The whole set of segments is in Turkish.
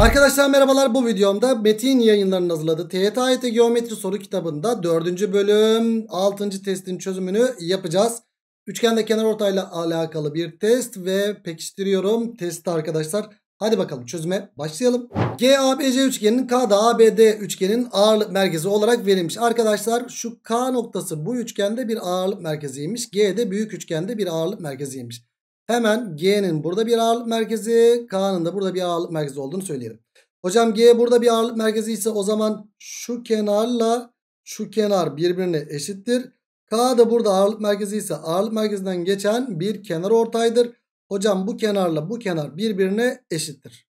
Arkadaşlar merhabalar bu videomda Metin yayınlarının hazırladığı TYT Geometri soru kitabında 4. bölüm 6. testin çözümünü yapacağız. Üçgende kenar ortayla alakalı bir test ve pekiştiriyorum testi arkadaşlar. Hadi bakalım çözüme başlayalım. GABC üçgeninin K'da ABD üçgenin ağırlık merkezi olarak verilmiş. Arkadaşlar şu K noktası bu üçgende bir ağırlık merkeziymiş. G'de büyük üçgende bir ağırlık merkeziymiş. Hemen G'nin burada bir ağırlık merkezi, K'nın da burada bir ağırlık merkezi olduğunu söyleyelim. Hocam G burada bir ağırlık merkezi ise o zaman şu kenarla şu kenar birbirine eşittir. K da burada ağırlık merkezi ise ağırlık merkezinden geçen bir kenar ortaydır. Hocam bu kenarla bu kenar birbirine eşittir.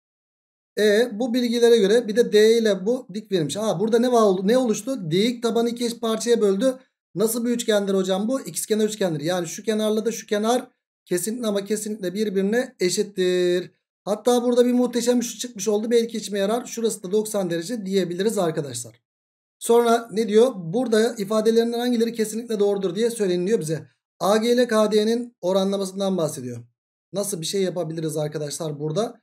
E bu bilgilere göre bir de D ile bu dik verilmiş. Aa burada ne oldu? Ne oluştu? Dik tabanı iki eş parçaya böldü. Nasıl bir üçgendir hocam bu? İkizkenar üçgendir. Yani şu kenarla da şu kenar kesinlikle ama kesinlikle birbirine eşittir. Hatta burada bir muhteşem şu çıkmış oldu. Belki içime yarar. Şurası da 90 derece diyebiliriz arkadaşlar. Sonra ne diyor? Burada ifadelerinden hangileri kesinlikle doğrudur diye söyleniyor bize. AG ile KD'nin oranlamasından bahsediyor. Nasıl bir şey yapabiliriz arkadaşlar burada?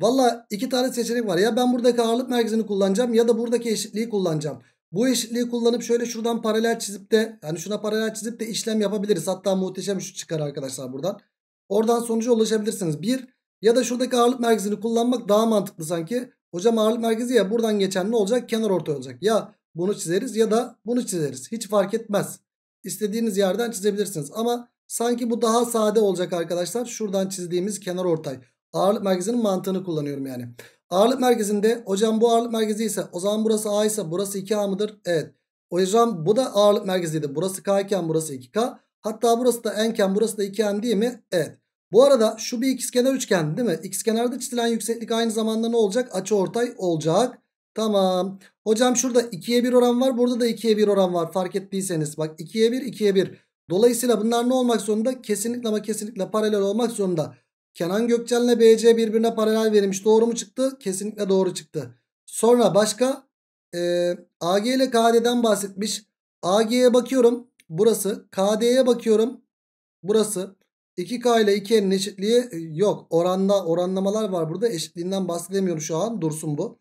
Valla iki tane seçenek var. Ya ben buradaki ağırlık merkezini kullanacağım ya da buradaki eşitliği kullanacağım. Bu eşitliği kullanıp şöyle şuradan paralel çizip de yani şuna paralel çizip de işlem yapabiliriz. Hatta muhteşem şu çıkar arkadaşlar buradan. Oradan sonuca ulaşabilirsiniz. Bir ya da şuradaki ağırlık merkezini kullanmak daha mantıklı sanki. Hocam ağırlık merkezi ya buradan geçen ne olacak? Kenar ortay olacak. Ya bunu çizeriz ya da bunu çizeriz. Hiç fark etmez. İstediğiniz yerden çizebilirsiniz. Ama sanki bu daha sade olacak arkadaşlar. Şuradan çizdiğimiz kenar ortay. Ağırlık merkezinin mantığını kullanıyorum yani. Ağırlık merkezinde hocam bu ağırlık merkezi ise o zaman burası A ise burası 2A mıdır? Evet. Hocam bu da ağırlık merkeziydi. Burası K iken burası 2K. Hatta burası da N iken burası da 2N değil mi? Evet. Bu arada şu bir ikizkenar üçgen değil mi? İkizkenarda çizilen yükseklik aynı zamanda ne olacak? Açı ortay olacak. Tamam. Hocam şurada 2'ye 1 oran var. Burada da 2'ye 1 oran var fark ettiyseniz. Bak 2'ye 1 2'ye 1. Dolayısıyla bunlar ne olmak zorunda? Kesinlikle ama kesinlikle paralel olmak zorunda. Kenan Gökçenle BC birbirine paralel verilmiş. Doğru mu çıktı? Kesinlikle doğru çıktı. Sonra başka e, AG ile KD'den bahsetmiş. AG'ye bakıyorum. Burası. KD'ye bakıyorum. Burası. 2K ile 2N'in eşitliği e, yok. Oranda oranlamalar var burada. Eşitliğinden bahsedemiyorum şu an. Dursun bu.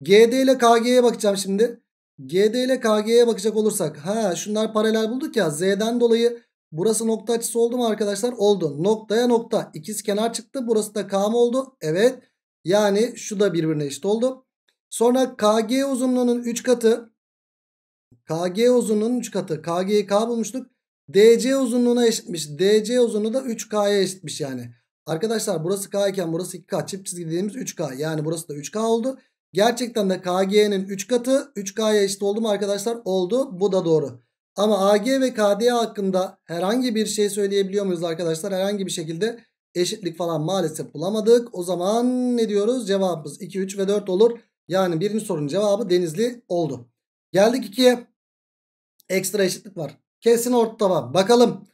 GD ile KG'ye bakacağım şimdi. GD ile KG'ye bakacak olursak. Ha şunlar paralel bulduk ya. Z'den dolayı Burası nokta açısı oldu mu arkadaşlar? Oldu. Noktaya nokta. ikiz kenar çıktı. Burası da K mı oldu? Evet. Yani şu da birbirine eşit oldu. Sonra KG uzunluğunun 3 katı. KG uzunluğunun 3 katı. KG'yi K bulmuştuk. DC uzunluğuna eşitmiş. DC uzunluğu da 3K'ya eşitmiş yani. Arkadaşlar burası K iken burası 2K. Çift çizgi dediğimiz 3K. Yani burası da 3K oldu. Gerçekten de KG'nin 3 katı 3K'ya eşit oldu mu arkadaşlar? Oldu. Bu da doğru. Ama AG ve KD hakkında herhangi bir şey söyleyebiliyor muyuz arkadaşlar? Herhangi bir şekilde eşitlik falan maalesef bulamadık. O zaman ne diyoruz? Cevabımız 2, 3 ve 4 olur. Yani birinci sorunun cevabı Denizli oldu. Geldik 2'ye. Ekstra eşitlik var. Kesin ortada var. Bakalım.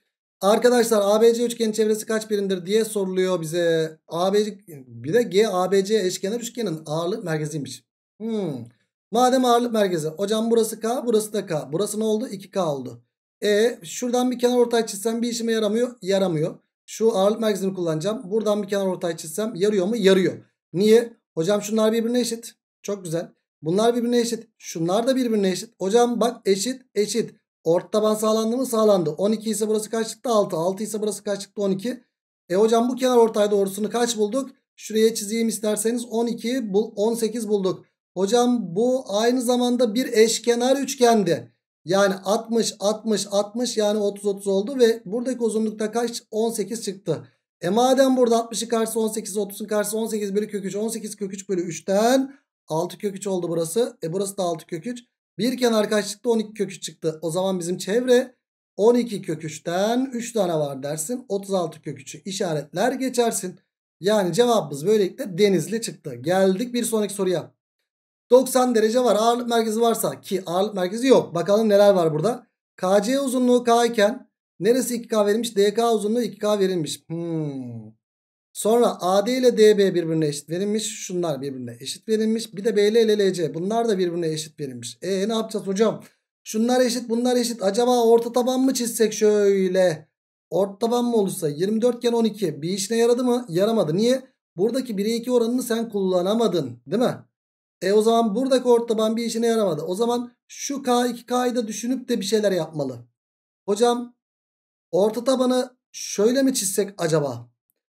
Arkadaşlar ABC üçgenin çevresi kaç birimdir diye soruluyor bize. ABC, bir de G ABC eşkenar üçgenin ağırlık merkeziymiş. Hmm. Madem ağırlık merkezi. Hocam burası K burası da K. Burası ne oldu? 2K oldu. E şuradan bir kenar ortay çizsem bir işime yaramıyor. Yaramıyor. Şu ağırlık merkezini kullanacağım. Buradan bir kenar ortay çizsem yarıyor mu? Yarıyor. Niye? Hocam şunlar birbirine eşit. Çok güzel. Bunlar birbirine eşit. Şunlar da birbirine eşit. Hocam bak eşit eşit. Ort taban sağlandı mı? Sağlandı. 12 ise burası kaç çıktı? 6. 6 ise burası kaç çıktı? 12. E hocam bu kenar ortay doğrusunu kaç bulduk? Şuraya çizeyim isterseniz 12, 18 bulduk. Hocam bu aynı zamanda bir eşkenar üçgende. Yani 60 60 60 yani 30 30 oldu ve buradaki uzunlukta kaç? 18 çıktı. E madem burada 60'ın karşısı 18 30'un karşısı 18 bölü kök 3 18 kök 3 bölü 3'ten 6 kök 3 oldu burası. E burası da 6 kök 3. Bir kenar kaç çıktı? 12 kök 3 çıktı. O zaman bizim çevre 12 kök 3'ten 3 tane var dersin. 36 kök 3'ü işaretler geçersin. Yani cevabımız böylelikle denizli çıktı. Geldik bir sonraki soruya. 90 derece var. Ağırlık merkezi varsa ki ağırlık merkezi yok. Bakalım neler var burada. KC uzunluğu K iken neresi 2K verilmiş? DK uzunluğu 2K verilmiş. Hmm. Sonra AD ile DB birbirine eşit verilmiş. Şunlar birbirine eşit verilmiş. Bir de BL ile LC. Bunlar da birbirine eşit verilmiş. E ne yapacağız hocam? Şunlar eşit bunlar eşit. Acaba orta taban mı çizsek şöyle? Orta taban mı olursa 24 iken 12 bir işine yaradı mı? Yaramadı. Niye? Buradaki 1'e 2 oranını sen kullanamadın değil mi? E o zaman buradaki ort taban bir işine yaramadı. O zaman şu K 2K'yı da düşünüp de bir şeyler yapmalı. Hocam orta tabanı şöyle mi çizsek acaba?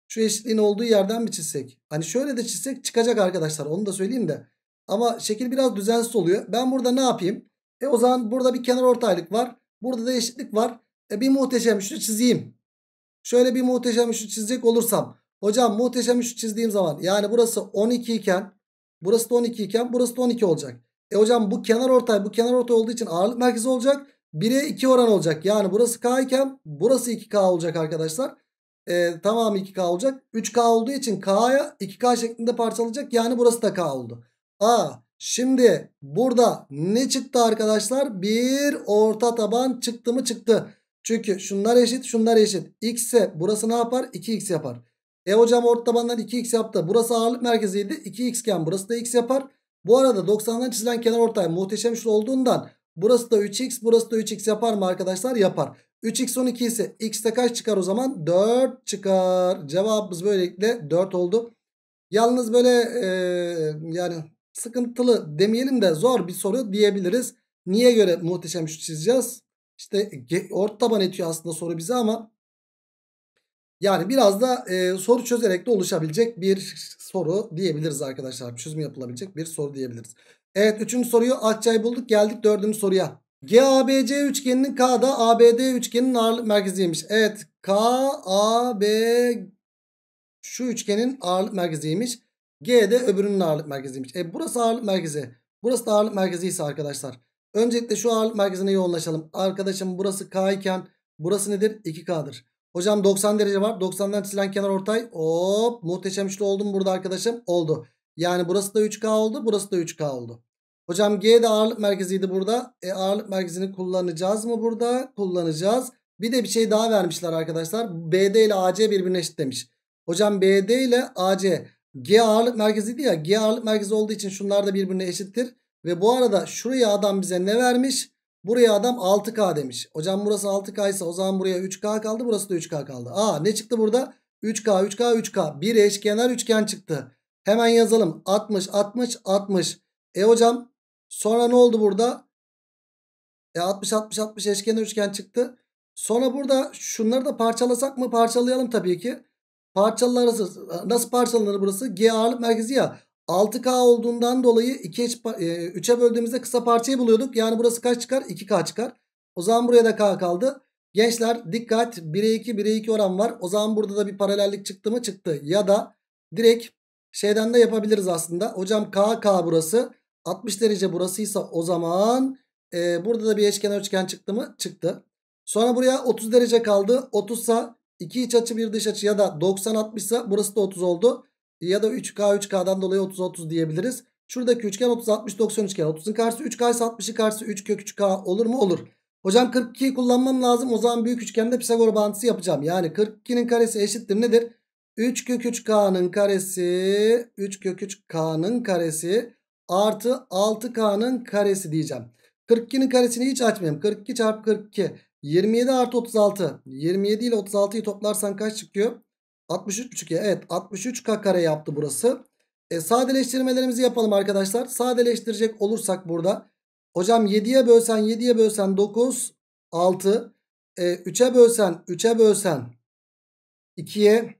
Şu eşitliğin olduğu yerden mi çizsek? Hani şöyle de çizsek çıkacak arkadaşlar onu da söyleyeyim de. Ama şekil biraz düzensiz oluyor. Ben burada ne yapayım? E o zaman burada bir kenar ortaylık var. Burada da eşitlik var. E bir muhteşem üçlü çizeyim. Şöyle bir muhteşem üçlü çizecek olursam. Hocam muhteşem üçlü çizdiğim zaman yani burası 12 iken Burası da 12 iken burası da 12 olacak. E hocam bu kenar ortay bu kenar ortay olduğu için ağırlık merkezi olacak. 1'e 2 oran olacak. Yani burası K iken burası 2K olacak arkadaşlar. E, tamam 2K olacak. 3K olduğu için K'ya 2K şeklinde parçalayacak. Yani burası da K oldu. A şimdi burada ne çıktı arkadaşlar? Bir orta taban çıktı mı çıktı. Çünkü şunlar eşit şunlar eşit. X ise burası ne yapar? 2X yapar. E hocam orta tabandan 2x yaptı. Burası ağırlık merkeziydi. 2x iken burası da x yapar. Bu arada 90'dan çizilen kenar ortay muhteşem şu olduğundan burası da 3x burası da 3x yapar mı arkadaşlar? Yapar. 3x 12 ise x'te kaç çıkar o zaman? 4 çıkar. Cevabımız böylelikle 4 oldu. Yalnız böyle e, yani sıkıntılı demeyelim de zor bir soru diyebiliriz. Niye göre muhteşem şu çizeceğiz? İşte orta taban etiyor aslında soru bize ama yani biraz da e, soru çözerek de oluşabilecek bir soru diyebiliriz arkadaşlar. Çözüm yapılabilecek bir soru diyebiliriz. Evet üçüncü soruyu açacayı bulduk. Geldik dördüncü soruya. GABC üçgeninin K'da ABD üçgenin ağırlık merkeziymiş. Evet KAB şu üçgenin ağırlık merkeziymiş. G de öbürünün ağırlık merkeziymiş. E burası ağırlık merkezi. Burası da ağırlık merkezi ise arkadaşlar. Öncelikle şu ağırlık merkezine yoğunlaşalım. Arkadaşım burası K iken burası nedir? 2K'dır. Hocam 90 derece var. 90'dan çizilen kenar ortay. Hop muhteşem üçlü oldum burada arkadaşım? Oldu. Yani burası da 3K oldu. Burası da 3K oldu. Hocam G de ağırlık merkeziydi burada. E, ağırlık merkezini kullanacağız mı burada? Kullanacağız. Bir de bir şey daha vermişler arkadaşlar. BD ile AC birbirine eşit demiş. Hocam BD ile AC. G ağırlık merkeziydi ya. G ağırlık merkezi olduğu için şunlar da birbirine eşittir. Ve bu arada şuraya adam bize ne vermiş? Buraya adam 6K demiş. Hocam burası 6K ise o zaman buraya 3K kaldı. Burası da 3K kaldı. Aa ne çıktı burada? 3K 3K 3K. Bir eşkenar üçgen çıktı. Hemen yazalım. 60 60 60. E hocam sonra ne oldu burada? E 60 60 60 eşkenar üçgen çıktı. Sonra burada şunları da parçalasak mı? Parçalayalım tabii ki. Parçalarız. Nasıl parçalanır burası? G ağırlık merkezi ya. 6K olduğundan dolayı 2'ye 3'e böldüğümüzde kısa parçayı buluyorduk. Yani burası kaç çıkar? 2K çıkar. O zaman buraya da K kaldı. Gençler dikkat 1'e 2 1'e 2 oran var. O zaman burada da bir paralellik çıktı mı? Çıktı. Ya da direkt şeyden de yapabiliriz aslında. Hocam K K burası. 60 derece burasıysa o zaman e, burada da bir eşkenar üçgen çıktı mı? Çıktı. Sonra buraya 30 derece kaldı. 30 sa 2 iç açı 1 dış açı ya da 90 60 sa burası da 30 oldu ya da 3K 3K'dan dolayı 30 30 diyebiliriz. Şuradaki üçgen 30 60 90 üçgen. 30'un karşısı 3K ise 60'ın karşısı 3 kök 3K olur mu? Olur. Hocam 42 kullanmam lazım. O zaman büyük üçgende Pisagor bağıntısı yapacağım. Yani 42'nin karesi eşittir nedir? 3 kök 3K'nın karesi 3 kök 3K'nın karesi artı 6K'nın karesi diyeceğim. 42'nin karesini hiç açmayayım. 42 çarpı 42. 27 artı 36. 27 ile 36'yı toplarsan kaç çıkıyor? 63,5'e evet 63k kare yaptı burası. E, sadeleştirmelerimizi yapalım arkadaşlar. Sadeleştirecek olursak burada. Hocam 7'ye bölsen 7'ye bölsen 9 6. E, 3'e bölsen 3'e bölsen 2'ye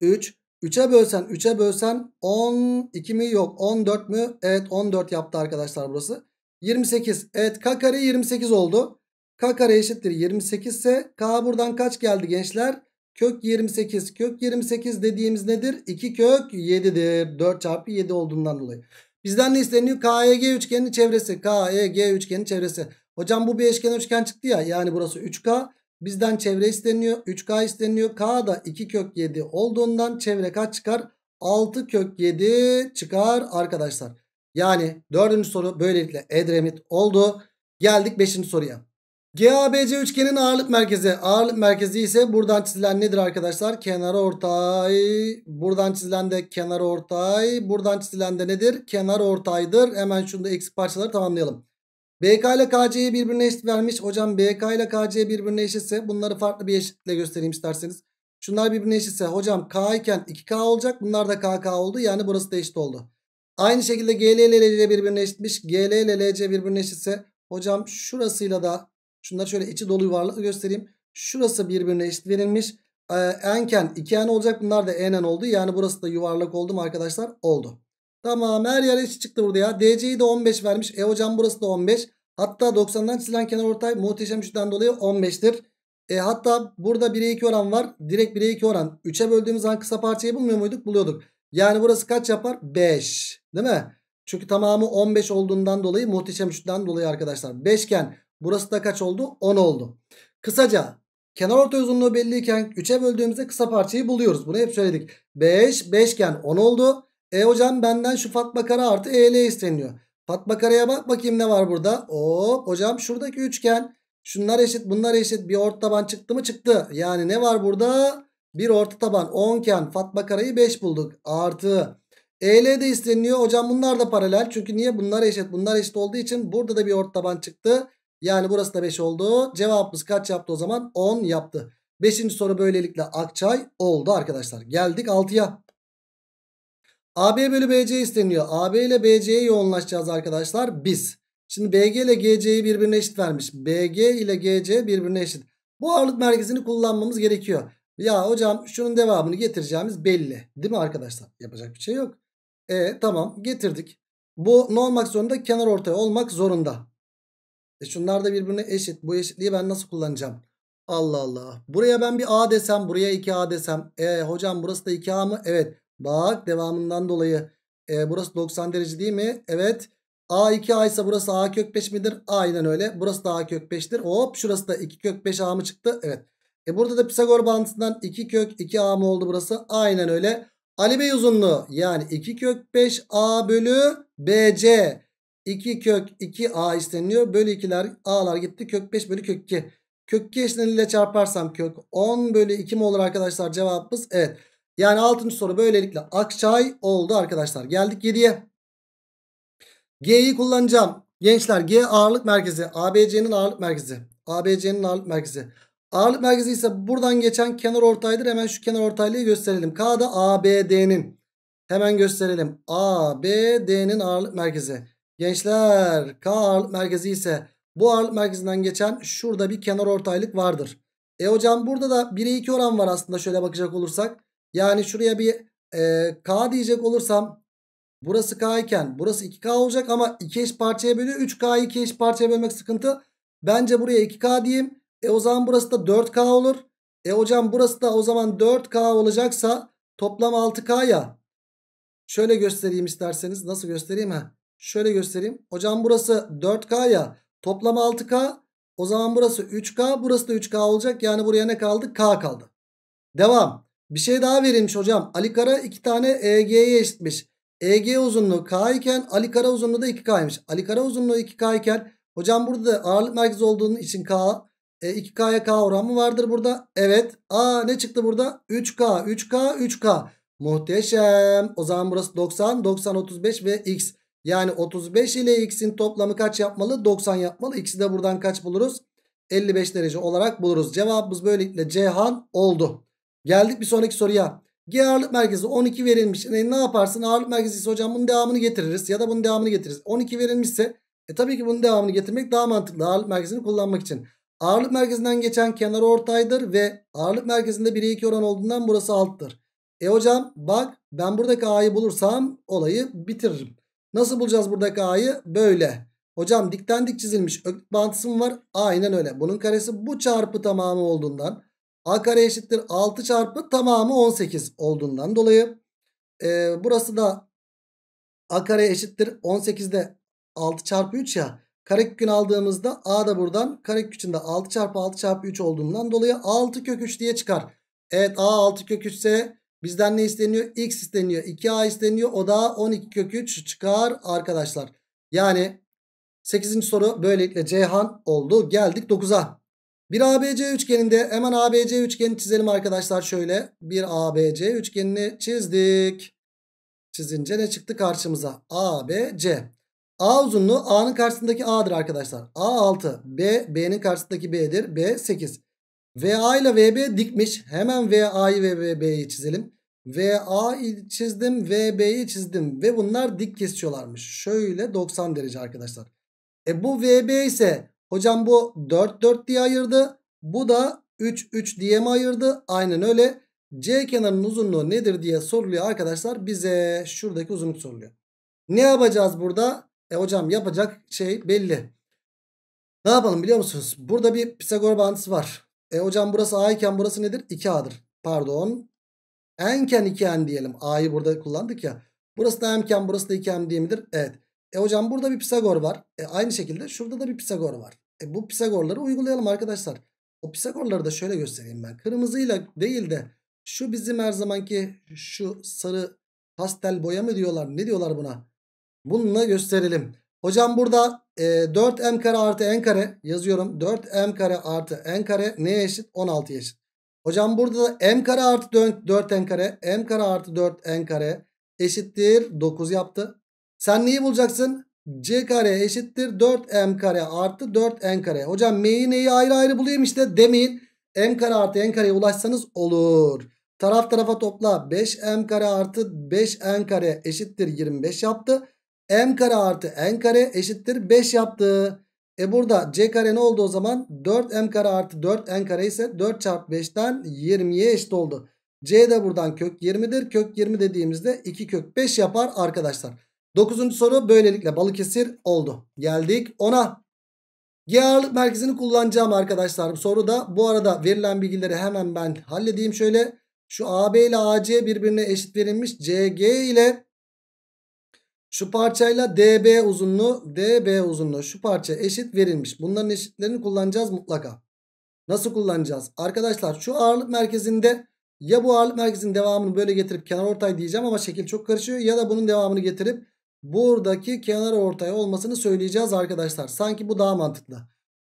3. 3'e bölsen 3'e bölsen 12 mi yok 14 mü? Evet 14 yaptı arkadaşlar burası. 28 evet k kare 28 oldu. K kare eşittir 28 ise k buradan kaç geldi gençler? Kök 28. Kök 28 dediğimiz nedir? 2 kök 7'dir. 4 çarpı 7 olduğundan dolayı. Bizden ne isteniyor? KEG üçgenin çevresi. KEG üçgenin çevresi. Hocam bu bir eşkenar üçgen çıktı ya. Yani burası 3K. Bizden çevre isteniyor. 3K isteniyor. K da 2 kök 7 olduğundan çevre kaç çıkar? 6 kök 7 çıkar arkadaşlar. Yani dördüncü soru böylelikle Edremit oldu. Geldik beşinci soruya. GABC üçgenin ağırlık merkezi. Ağırlık merkezi ise buradan çizilen nedir arkadaşlar? Kenar ortay. Buradan çizilen de kenar ortay. Buradan çizilen de nedir? Kenar ortaydır. Hemen şunu da eksik parçaları tamamlayalım. BK ile KC'yi birbirine eşit vermiş. Hocam BK ile KC birbirine eşitse bunları farklı bir eşitle göstereyim isterseniz. Şunlar birbirine eşitse hocam K iken 2K olacak. Bunlar da KK oldu. Yani burası da eşit oldu. Aynı şekilde GL ile LC birbirine eşitmiş. GL ile LC birbirine eşitse hocam şurasıyla da Şunları şöyle içi dolu yuvarlak göstereyim. Şurası birbirine eşit verilmiş. Ee, enken 2n olacak. Bunlar da enen oldu. Yani burası da yuvarlak oldu mu arkadaşlar? Oldu. Tamam her yer eşit çıktı burada ya. DC'yi de 15 vermiş. E hocam burası da 15. Hatta 90'dan çizilen kenar ortay muhteşem üçten dolayı 15'tir. E, hatta burada 1'e 2 oran var. Direkt 1'e 2 oran. 3'e böldüğümüz zaman kısa parçayı bulmuyor muyduk? Buluyorduk. Yani burası kaç yapar? 5. Değil mi? Çünkü tamamı 15 olduğundan dolayı muhteşem üçten dolayı arkadaşlar. 5 iken Burası da kaç oldu? 10 oldu. Kısaca kenar ortay uzunluğu belliyken 3'e böldüğümüzde kısa parçayı buluyoruz. Bunu hep söyledik. 5, 5 iken 10 oldu. E hocam benden şu Fatma Kara artı EL isteniyor. Fatma Kara'ya bak bakayım ne var burada. Hop hocam şuradaki üçgen. Şunlar eşit bunlar eşit. Bir orta taban çıktı mı çıktı. Yani ne var burada? Bir orta taban 10 iken Fatma Kara'yı 5 bulduk. Artı EL de isteniyor. Hocam bunlar da paralel. Çünkü niye? Bunlar eşit bunlar eşit olduğu için burada da bir orta taban çıktı. Yani burası da 5 oldu. Cevabımız kaç yaptı o zaman? 10 yaptı. 5. soru böylelikle Akçay oldu arkadaşlar. Geldik 6'ya. AB bölü BC isteniyor. AB ile BC'ye yoğunlaşacağız arkadaşlar biz. Şimdi BG ile GC'yi birbirine eşit vermiş. BG ile GC birbirine eşit. Bu ağırlık merkezini kullanmamız gerekiyor. Ya hocam şunun devamını getireceğimiz belli. Değil mi arkadaşlar? Yapacak bir şey yok. E tamam getirdik. Bu ne olmak zorunda? Kenar ortaya olmak zorunda. E şunlar da birbirine eşit. Bu eşitliği ben nasıl kullanacağım? Allah Allah. Buraya ben bir A desem. Buraya 2A desem. E hocam burası da 2A mı? Evet. Bak devamından dolayı. E, burası 90 derece değil mi? Evet. A 2A ise burası A kök 5 midir? Aynen öyle. Burası da A kök 5'tir. Hop şurası da 2 kök 5 A mı çıktı? Evet. E burada da Pisagor bağıntısından 2 kök 2 A mı oldu burası? Aynen öyle. Ali Bey uzunluğu yani 2 kök 5 A bölü BC. 2 kök 2a isteniyor. Bölü 2'ler a'lar gitti. Kök 5 bölü kök 2. Kök 2 eşleniyle çarparsam kök 10 bölü 2 mi olur arkadaşlar cevabımız? Evet. Yani 6. soru böylelikle akçay oldu arkadaşlar. Geldik 7'ye. G'yi kullanacağım. Gençler G ağırlık merkezi. ABC'nin ağırlık merkezi. ABC'nin ağırlık merkezi. Ağırlık merkezi ise buradan geçen kenar ortaydır. Hemen şu kenar ortaylığı gösterelim. K'da ABD'nin. Hemen gösterelim. ABD'nin ağırlık merkezi. Gençler K ağırlık merkezi ise bu ağırlık merkezinden geçen şurada bir kenar ortaylık vardır. E hocam burada da 1'e 2 oran var aslında şöyle bakacak olursak. Yani şuraya bir e, K diyecek olursam burası K iken burası 2K olacak ama 2 eş parçaya bölüyor. 3K'yı 2 eş parçaya bölmek sıkıntı. Bence buraya 2K diyeyim. E o zaman burası da 4K olur. E hocam burası da o zaman 4K olacaksa toplam 6K ya. Şöyle göstereyim isterseniz. Nasıl göstereyim ha? Şöyle göstereyim. Hocam burası 4K ya. Toplam 6K. O zaman burası 3K. Burası da 3K olacak. Yani buraya ne kaldı? K kaldı. Devam. Bir şey daha verilmiş hocam. Ali Kara 2 tane EG'ye eşitmiş. EG uzunluğu K iken Ali Kara uzunluğu da 2K'ymış. Ali Kara uzunluğu 2K iken hocam burada da ağırlık merkezi olduğunun için K. E, 2K'ya K oranı vardır burada? Evet. Aa ne çıktı burada? 3K, 3K, 3K. Muhteşem. O zaman burası 90, 90, 35 ve X. Yani 35 ile x'in toplamı kaç yapmalı? 90 yapmalı. X'i de buradan kaç buluruz? 55 derece olarak buluruz. Cevabımız böylelikle Cihan oldu. Geldik bir sonraki soruya. G ağırlık merkezi 12 verilmiş. E, ne yaparsın? Ağırlık merkezi ise hocam bunun devamını getiririz ya da bunun devamını getiririz. 12 verilmişse e, tabii ki bunun devamını getirmek daha mantıklı ağırlık merkezini kullanmak için. Ağırlık merkezinden geçen kenar ortaydır ve ağırlık merkezinde 1'e 2 oran olduğundan burası alttır. E hocam bak ben buradaki A'yı bulursam olayı bitiririm. Nasıl bulacağız buradaki a'yı? Böyle. Hocam dikten dik çizilmiş öklük bağıntısı mı var? Aynen öyle. Bunun karesi bu çarpı tamamı olduğundan a kare eşittir 6 çarpı tamamı 18 olduğundan dolayı e, burası da a kare eşittir 18'de 6 çarpı 3 ya. Karekökünü aldığımızda a da buradan karekök içinde 6 çarpı 6 çarpı 3 olduğundan dolayı 6 kök 3 diye çıkar. Evet a 6 kök 3 ise Bizden ne isteniyor? X isteniyor. 2A isteniyor. O da 12 kök 3 çıkar arkadaşlar. Yani 8. soru böylelikle Ceyhan oldu. Geldik 9'a. Bir ABC üçgeninde hemen ABC üçgeni çizelim arkadaşlar şöyle. Bir ABC üçgenini çizdik. Çizince ne çıktı karşımıza? ABC. A uzunluğu A'nın karşısındaki A'dır arkadaşlar. A 6, B B'nin karşısındaki B'dir. B 8. VA ile VB dikmiş. Hemen VA'yı ve VB'yi çizelim. VA'yı çizdim, VB'yi çizdim ve bunlar dik kesiyorlarmış. Şöyle 90 derece arkadaşlar. E bu VB ise hocam bu 4 4 diye ayırdı. Bu da 3 3 diye mi ayırdı? Aynen öyle. C kenarının uzunluğu nedir diye soruluyor arkadaşlar. Bize şuradaki uzunluk soruluyor. Ne yapacağız burada? E hocam yapacak şey belli. Ne yapalım biliyor musunuz? Burada bir Pisagor bağıntısı var. E hocam burası A iken burası nedir? 2A'dır. Pardon. N'ken 2N diyelim. A'yı burada kullandık ya. Burası da M'ken burası da 2M diye midir? Evet. E hocam burada bir Pisagor var. E aynı şekilde şurada da bir Pisagor var. E bu Pisagorları uygulayalım arkadaşlar. O Pisagorları da şöyle göstereyim ben. Kırmızıyla değil de şu bizim her zamanki şu sarı pastel boya mı diyorlar? Ne diyorlar buna? Bununla gösterelim. Hocam burada e, ee, 4m kare artı n kare yazıyorum. 4m kare artı n kare neye eşit? 16'ya eşit. Hocam burada da m kare artı 4n kare m kare artı 4n kare eşittir 9 yaptı. Sen neyi bulacaksın? c kare eşittir 4m kare artı 4n kare. Hocam m'yi neyi ayrı ayrı bulayım işte demeyin. m kare artı n kareye ulaşsanız olur. Taraf tarafa topla 5m kare artı 5n kare eşittir 25 yaptı m kare artı n kare eşittir 5 yaptı. E burada c kare ne oldu o zaman? 4m kare artı 4n kare ise 4 çarpı 5'ten 20'ye eşit oldu. c de buradan kök 20'dir. Kök 20 dediğimizde 2 kök 5 yapar arkadaşlar. 9. soru böylelikle Balıkesir oldu. Geldik ona. G ağırlık merkezini kullanacağım arkadaşlar. Soru da bu arada verilen bilgileri hemen ben halledeyim şöyle. Şu AB ile AC birbirine eşit verilmiş. CG ile şu parçayla DB uzunluğu DB uzunluğu şu parça eşit verilmiş. Bunların eşitlerini kullanacağız mutlaka. Nasıl kullanacağız? Arkadaşlar şu ağırlık merkezinde ya bu ağırlık merkezin devamını böyle getirip kenar ortay diyeceğim ama şekil çok karışıyor. Ya da bunun devamını getirip buradaki kenar ortay olmasını söyleyeceğiz arkadaşlar. Sanki bu daha mantıklı.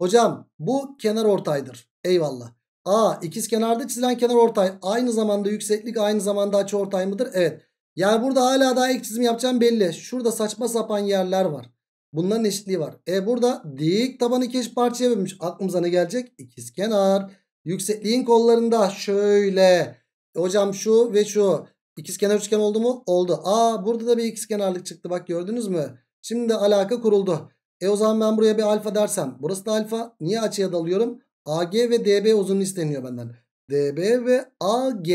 Hocam bu kenar ortaydır. Eyvallah. A ikiz kenarda çizilen kenar ortay aynı zamanda yükseklik aynı zamanda açı ortay mıdır? Evet. Yani burada hala daha ek çizim yapacağım belli. Şurada saçma sapan yerler var. Bunların eşitliği var. E burada dik tabanı iki eş parçaya bölmüş. Aklımıza ne gelecek? İkiz kenar. Yüksekliğin kollarında şöyle. hocam şu ve şu. İkiz kenar üçgen oldu mu? Oldu. Aa burada da bir ikiz kenarlık çıktı. Bak gördünüz mü? Şimdi de alaka kuruldu. E o zaman ben buraya bir alfa dersem. Burası da alfa. Niye açıya dalıyorum? AG ve DB uzunluğu isteniyor benden. DB ve AG.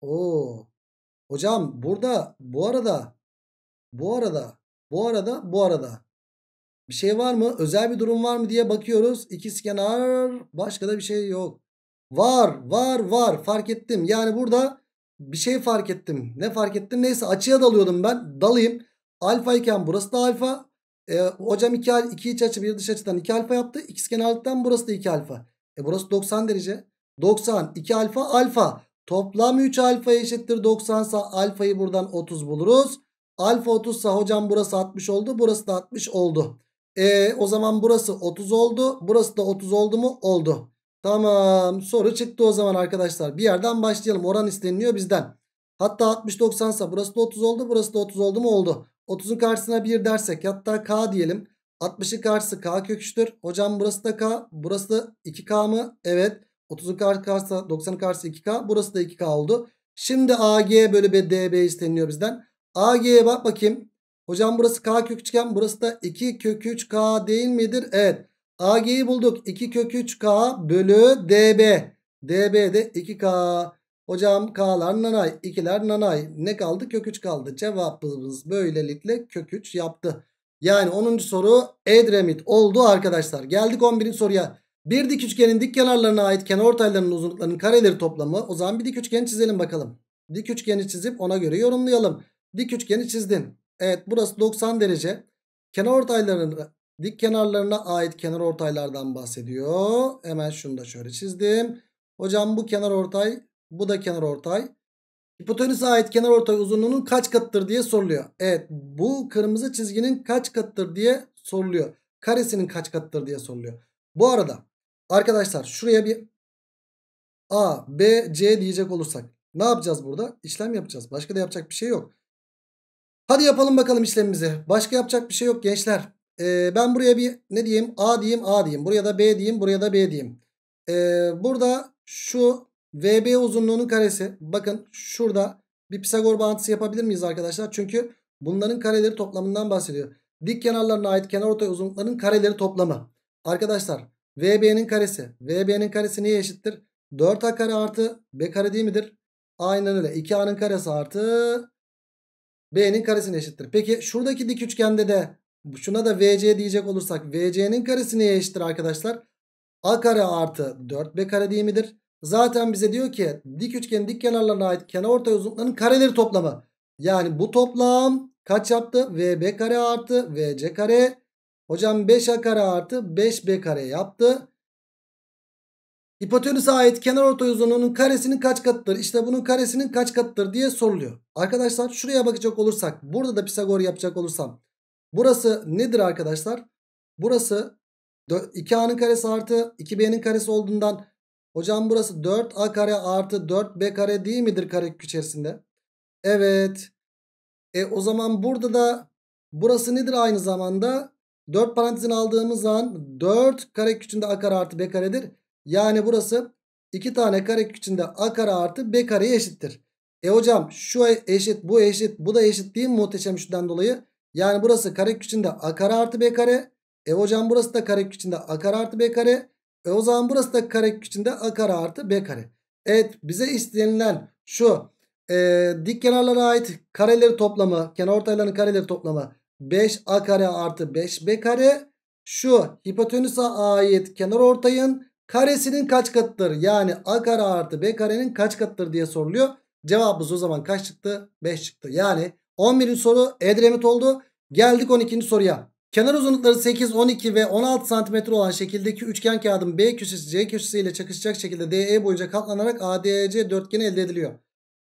Oo. Hocam burada bu arada bu arada bu arada bu arada bir şey var mı? Özel bir durum var mı diye bakıyoruz. İkiz kenar başka da bir şey yok. Var var var fark ettim. Yani burada bir şey fark ettim. Ne fark ettim? Neyse açıya dalıyordum ben. Dalayım. Alfa iken burası da alfa. E, hocam iki, iki iç açı bir dış açıdan iki alfa yaptı. İkiz kenarlıktan burası da iki alfa. E burası 90 derece. 90 2 alfa alfa. Toplam 3 alfa eşittir 90 sa alfayı buradan 30 buluruz. Alfa 30 sa hocam burası 60 oldu. Burası da 60 oldu. E, o zaman burası 30 oldu. Burası da 30 oldu mu? Oldu. Tamam soru çıktı o zaman arkadaşlar. Bir yerden başlayalım. Oran isteniliyor bizden. Hatta 60-90 sa burası da 30 oldu. Burası da 30 oldu mu? Oldu. 30'un karşısına 1 dersek hatta k diyelim. 60'ın karşısı k köküçtür. Hocam burası da k. Burası da 2k mı? Evet. 30'u karşılarsa 90'ı karşı 2K. Burası da 2K oldu. Şimdi AG bölü DB isteniyor bizden. AG'ye bak bakayım. Hocam burası K kök üçgen. Burası da 2 kök 3 K değil midir? Evet. AG'yi bulduk. 2 kök 3 K bölü DB. DB de 2 K. Hocam K'lar nanay. 2'ler nanay. Ne kaldı? Kök 3 kaldı. Cevabımız böylelikle kök 3 yaptı. Yani 10. soru Edremit oldu arkadaşlar. Geldik 11. soruya. Bir dik üçgenin dik kenarlarına ait kenar ortaylarının uzunluklarının kareleri toplamı. O zaman bir dik üçgen çizelim bakalım. Dik üçgeni çizip ona göre yorumlayalım. Dik üçgeni çizdin. Evet burası 90 derece. Kenar ortaylarının dik kenarlarına ait kenar ortaylardan bahsediyor. Hemen şunu da şöyle çizdim. Hocam bu kenar ortay, bu da kenar ortay. Hipotenüse ait kenar ortay uzunluğunun kaç katıdır diye soruluyor. Evet bu kırmızı çizginin kaç katıdır diye soruluyor. Karesinin kaç katıdır diye soruluyor. Bu arada Arkadaşlar şuraya bir A, B, C diyecek olursak ne yapacağız burada? İşlem yapacağız. Başka da yapacak bir şey yok. Hadi yapalım bakalım işlemimizi. Başka yapacak bir şey yok gençler. Ee, ben buraya bir ne diyeyim? A diyeyim, A diyeyim. Buraya da B diyeyim, buraya da B diyeyim. Ee, burada şu VB uzunluğunun karesi. Bakın şurada bir Pisagor bağıntısı yapabilir miyiz arkadaşlar? Çünkü bunların kareleri toplamından bahsediyor. Dik kenarlarına ait kenar ortay uzunluklarının kareleri toplamı. Arkadaşlar VB'nin karesi. VB'nin karesi neye eşittir? 4A kare artı B kare değil midir? Aynen öyle. 2A'nın karesi artı B'nin karesine eşittir. Peki şuradaki dik üçgende de şuna da VC diyecek olursak VC'nin karesi neye eşittir arkadaşlar? A kare artı 4B kare değil midir? Zaten bize diyor ki dik üçgenin dik kenarlarına ait kenar orta uzunluklarının kareleri toplamı. Yani bu toplam kaç yaptı? VB kare artı VC kare Hocam 5a kare artı 5b kare yaptı. Hipotenüse ait kenar ortay uzunluğunun karesinin kaç katıdır? İşte bunun karesinin kaç katıdır diye soruluyor. Arkadaşlar şuraya bakacak olursak burada da Pisagor yapacak olursam. Burası nedir arkadaşlar? Burası 2a'nın karesi artı 2b'nin karesi olduğundan hocam burası 4a kare artı 4b kare değil midir kare içerisinde? Evet. E o zaman burada da burası nedir aynı zamanda? 4 parantezin aldığımız zaman 4 kare içinde a kare artı b karedir. Yani burası 2 tane kare içinde a kare artı b kareye eşittir. E hocam şu eşit bu eşit bu da eşit değil mi muhteşem şundan dolayı? Yani burası kare içinde a kare artı b kare. E hocam burası da kare içinde a kare artı b kare. E o zaman burası da kare içinde a kare artı b kare. Evet bize istenilen şu e, dik kenarlara ait kareleri toplamı kenar ortaylarının kareleri toplamı 5a kare artı 5b kare şu hipotenüsa ait kenar ortayın karesinin kaç katıdır? Yani a kare artı b karenin kaç katıdır diye soruluyor. Cevabımız o zaman kaç çıktı? 5 çıktı. Yani 11. soru Edremit oldu. Geldik 12. soruya. Kenar uzunlukları 8, 12 ve 16 cm olan şekildeki üçgen kağıdın B köşesi C köşesi ile çakışacak şekilde DE boyunca katlanarak ADC e dörtgeni elde ediliyor.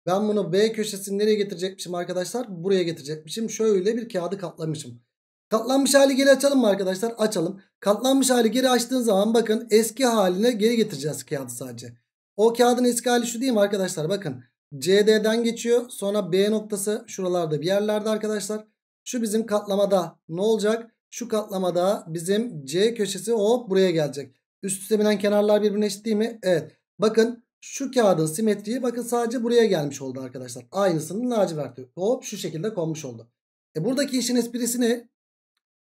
Ben bunu B köşesini nereye getirecekmişim arkadaşlar? Buraya getirecekmişim. Şöyle bir kağıdı katlamışım. Katlanmış hali geri açalım mı arkadaşlar? Açalım. Katlanmış hali geri açtığın zaman bakın eski haline geri getireceğiz kağıdı sadece. O kağıdın eski hali şu değil mi arkadaşlar? Bakın CD'den geçiyor. Sonra B noktası şuralarda bir yerlerde arkadaşlar. Şu bizim katlamada ne olacak? Şu katlamada bizim C köşesi o buraya gelecek. Üst üste binen kenarlar birbirine eşit değil mi? Evet. Bakın şu kağıdın simetriği bakın sadece buraya gelmiş oldu arkadaşlar. Aynısının laciverti hop şu şekilde konmuş oldu. E buradaki işin esprisi ne?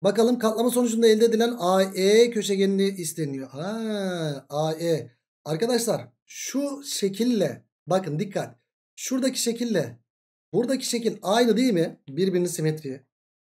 Bakalım katlama sonucunda elde edilen AE köşegenini isteniyor. Ha, AE. Arkadaşlar şu şekille bakın dikkat. Şuradaki şekille buradaki şekil aynı değil mi? Birbirinin simetriği.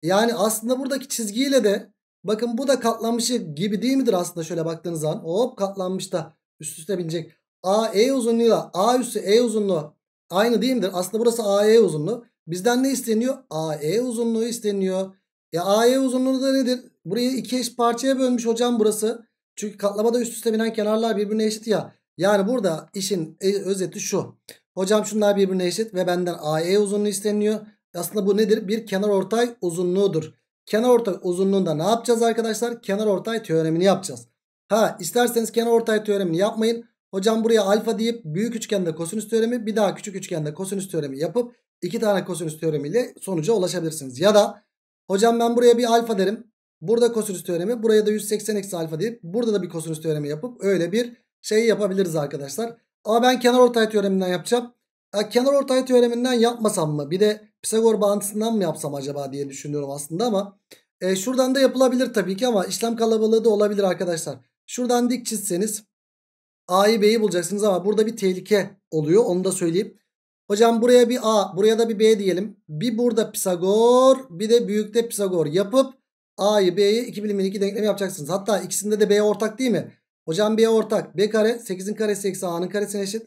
Yani aslında buradaki çizgiyle de bakın bu da katlanmış gibi değil midir aslında şöyle baktığınız zaman. Hop katlanmış da üst üste binecek. AE uzunluğuyla A üssü E uzunluğu aynı değil midir? Aslında burası AE uzunluğu. Bizden ne isteniyor? AE uzunluğu isteniyor. Ya e, AE uzunluğu da nedir? Burayı iki eş parçaya bölmüş hocam burası. Çünkü katlamada üst üste binen kenarlar birbirine eşit ya. Yani burada işin e, özeti şu. Hocam şunlar birbirine eşit ve benden AE uzunluğu isteniyor. Aslında bu nedir? Bir kenar ortay uzunluğudur. Kenar ortay uzunluğunda ne yapacağız arkadaşlar? Kenar ortay teoremini yapacağız. Ha isterseniz kenar ortay teoremini yapmayın. Hocam buraya alfa deyip büyük üçgende kosinüs teoremi bir daha küçük üçgende kosinüs teoremi yapıp iki tane kosinüs teoremiyle sonuca ulaşabilirsiniz. Ya da hocam ben buraya bir alfa derim. Burada kosinüs teoremi buraya da 180 eksi alfa deyip burada da bir kosinüs teoremi yapıp öyle bir şey yapabiliriz arkadaşlar. Ama ben kenar ortay teoreminden yapacağım. Ya, e, kenar ortay teoreminden yapmasam mı? Bir de Pisagor bağıntısından mı yapsam acaba diye düşünüyorum aslında ama. E, şuradan da yapılabilir tabii ki ama işlem kalabalığı da olabilir arkadaşlar. Şuradan dik çizseniz A'yı B'yi bulacaksınız ama burada bir tehlike oluyor. Onu da söyleyeyim. Hocam buraya bir A, buraya da bir B diyelim. Bir burada Pisagor, bir de büyükte Pisagor yapıp A'yı B'yi 2 bilimini 2 denklemi yapacaksınız. Hatta ikisinde de B ortak değil mi? Hocam B ortak. B kare 8'in karesi eksi A'nın karesine eşit.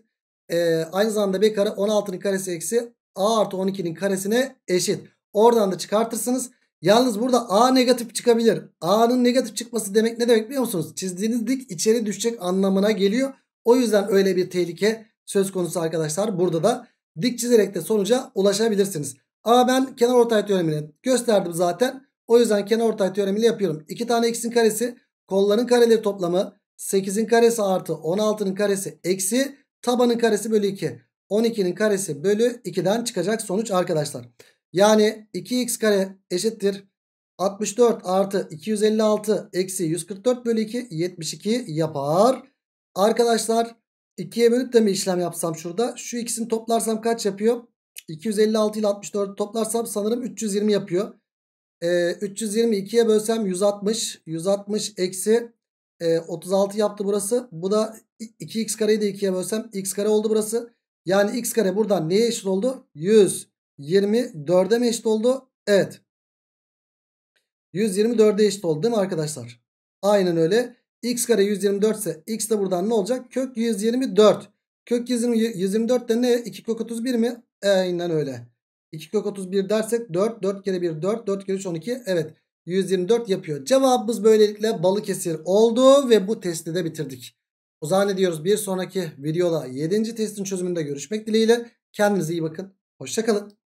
Ee, aynı zamanda B kare 16'nın karesi eksi A artı 12'nin karesine eşit. Oradan da çıkartırsınız. Yalnız burada A negatif çıkabilir. A'nın negatif çıkması demek ne demek biliyor musunuz? Çizdiğiniz dik içeri düşecek anlamına geliyor. O yüzden öyle bir tehlike söz konusu arkadaşlar. Burada da dik çizerek de sonuca ulaşabilirsiniz. A ben kenar ortay teoremini gösterdim zaten. O yüzden kenar ortay teoremini yapıyorum. 2 tane x'in karesi kolların kareleri toplamı 8'in karesi artı 16'nın karesi eksi tabanın karesi bölü 2. 12'nin karesi bölü 2'den çıkacak sonuç arkadaşlar. Yani 2x kare eşittir 64 artı 256 eksi 144 bölü 2 72 yapar. Arkadaşlar 2'ye bölüp de mi işlem yapsam şurada? Şu ikisini toplarsam kaç yapıyor? 256 ile 64 toplarsam sanırım 320 yapıyor. Ee, 320 2'ye bölsem 160. 160 eksi e, 36 yaptı burası. Bu da 2x kareyi de 2'ye bölsem x kare oldu burası. Yani x kare buradan neye eşit oldu? 100. 24'e mi eşit oldu? Evet. 124'e eşit oldu değil mi arkadaşlar? Aynen öyle. X kare 124 ise X de buradan ne olacak? Kök 124. Kök 124 de ne? 2 kök 31 mi? Aynen öyle. 2 kök 31 dersek 4. 4 kere 1 4. 4 kere 3 12. Evet. 124 yapıyor. Cevabımız böylelikle Balıkesir oldu ve bu testi de bitirdik. O zaman ne diyoruz? Bir sonraki videoda 7. testin çözümünde görüşmek dileğiyle. Kendinize iyi bakın. Hoşçakalın.